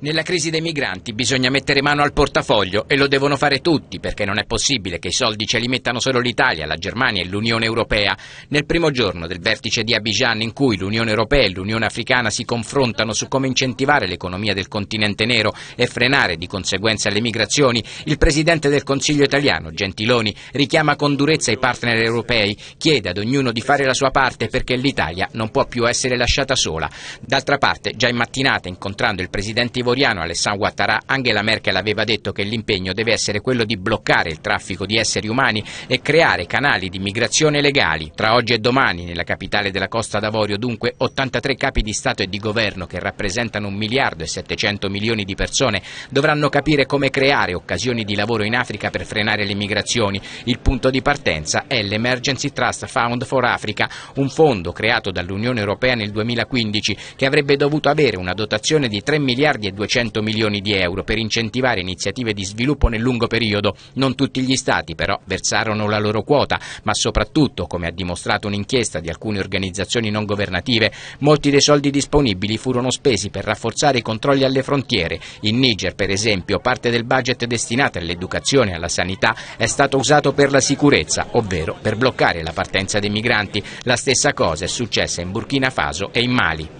Nella crisi dei migranti bisogna mettere mano al portafoglio e lo devono fare tutti perché non è possibile che i soldi ce li mettano solo l'Italia, la Germania e l'Unione Europea. Nel primo giorno del vertice di Abidjan in cui l'Unione Europea e l'Unione Africana si confrontano su come incentivare l'economia del continente nero e frenare di conseguenza le migrazioni, il Presidente del Consiglio italiano, Gentiloni, richiama con durezza i partner europei, chiede ad ognuno di fare la sua parte perché l'Italia non può più essere lasciata sola. D'altra parte, già in mattinata incontrando il Presidente Ivo ivoriano Alessandro Ouattara Angela Merkel aveva detto che l'impegno deve essere quello di bloccare il traffico di esseri umani e creare canali di migrazione legali. Tra oggi e domani nella capitale della Costa d'Avorio dunque 83 capi di Stato e di Governo che rappresentano un miliardo e 700 milioni di persone dovranno capire come creare occasioni di lavoro in Africa per frenare le migrazioni. Il punto di partenza è l'Emergency Trust Fund for Africa, un fondo creato dall'Unione Europea nel 2015 che avrebbe dovuto avere una dotazione di 3 miliardi e 200 milioni di euro per incentivare iniziative di sviluppo nel lungo periodo. Non tutti gli Stati però versarono la loro quota, ma soprattutto, come ha dimostrato un'inchiesta di alcune organizzazioni non governative, molti dei soldi disponibili furono spesi per rafforzare i controlli alle frontiere. In Niger, per esempio, parte del budget destinato all'educazione e alla sanità è stato usato per la sicurezza, ovvero per bloccare la partenza dei migranti. La stessa cosa è successa in Burkina Faso e in Mali.